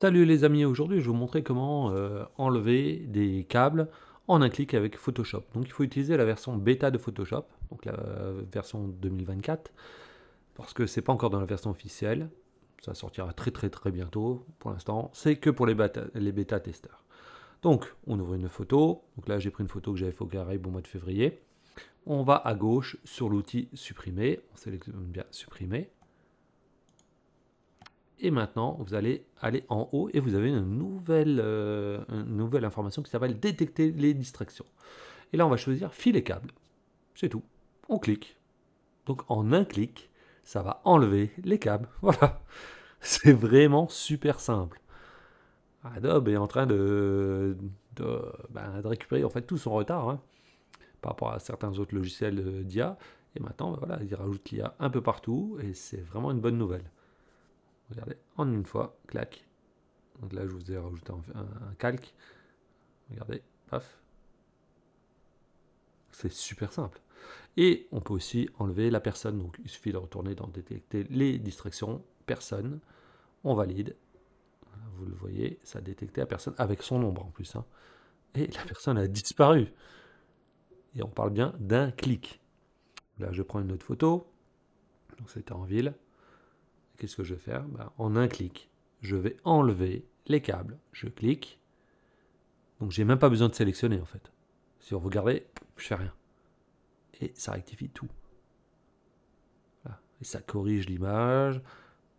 Salut les amis, aujourd'hui je vais vous montrer comment euh, enlever des câbles en un clic avec Photoshop. Donc il faut utiliser la version bêta de Photoshop, donc la euh, version 2024, parce que c'est pas encore dans la version officielle, ça sortira très très très bientôt pour l'instant, c'est que pour les bêta, les bêta testeurs. Donc on ouvre une photo, donc là j'ai pris une photo que j'avais fait carré au mois de février, on va à gauche sur l'outil supprimer, on sélectionne bien supprimer, et maintenant, vous allez aller en haut et vous avez une nouvelle, euh, nouvelle information qui s'appelle détecter les distractions. Et là, on va choisir fil et câble. C'est tout. On clique. Donc en un clic, ça va enlever les câbles. Voilà. C'est vraiment super simple. Adobe est en train de, ben, récupérer en fait tout son retard hein, par rapport à certains autres logiciels euh, d'IA. Et maintenant, ben, voilà, il rajoute l'IA un peu partout et c'est vraiment une bonne nouvelle. Regardez, en une fois, clac. Donc là, je vous ai rajouté un, calque. Regardez, paf. C'est super simple. Et on peut aussi enlever la personne. Donc il suffit de retourner dans détecter les distractions, personne. On valide. Vous le voyez, ça a détecté la personne avec son nombre en plus. Hein. Et la personne a disparu. Et on parle bien d'un clic. Là, je prends une autre photo. Donc c'était en ville qu'est-ce que je vais faire bah, En un clic, je vais enlever les câbles. Je clique. Donc j'ai même pas besoin de sélectionner en fait. Si vous regardez, je fais rien. Et ça rectifie tout. Et ça corrige l'image.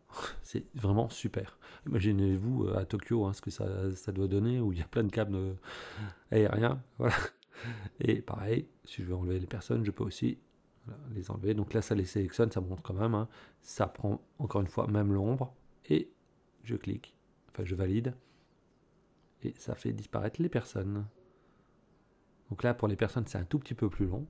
C'est vraiment super. Imaginez-vous euh, à Tokyo hein, ce que ça, doit donner, où il y a plein de câbles euh, aériens. Et pareil, si je veux enlever les personnes, je peux aussi les enlever. Donc là, ça les sélectionne, ça montre quand même. Hein. Ça prend encore une fois même l'ombre. Et je clique, enfin je valide. Et ça fait disparaître les personnes. Donc là, pour les personnes, c'est un tout petit peu plus long.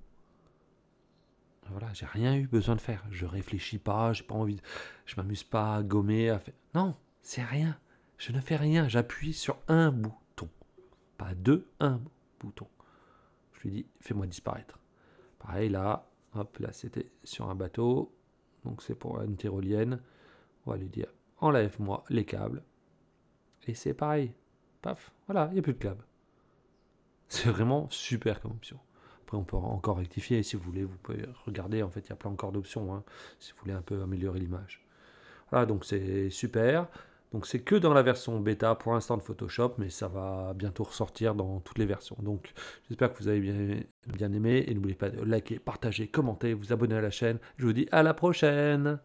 Voilà, j'ai rien eu besoin de faire. Je réfléchis pas, j'ai pas envie, de... je m'amuse pas à gommer, à Non, c'est rien. Je ne fais rien. J'appuie sur un bouton, pas deux, un bouton. Je lui dis, fais-moi disparaître. Pareil là, Hop, là, c'était sur un bateau. Donc, c'est pour une tyrolienne. On va lui dire enlève-moi les câbles. Et c'est pareil. Paf, voilà, il n'y a plus de câbles. C'est vraiment super comme option. Après, on peut encore rectifier. Si vous voulez, vous pouvez regarder. En fait, il y a plein encore d'options. Hein, si vous voulez un peu améliorer l'image. Voilà, donc c'est super. Donc c'est que dans la version bêta pour l'instant de Photoshop, mais ça va bientôt ressortir dans toutes les versions. Donc j'espère que vous avez bien, aimé et n'oubliez pas de liker, partager, commenter, vous abonner à la chaîne. Je vous dis à la prochaine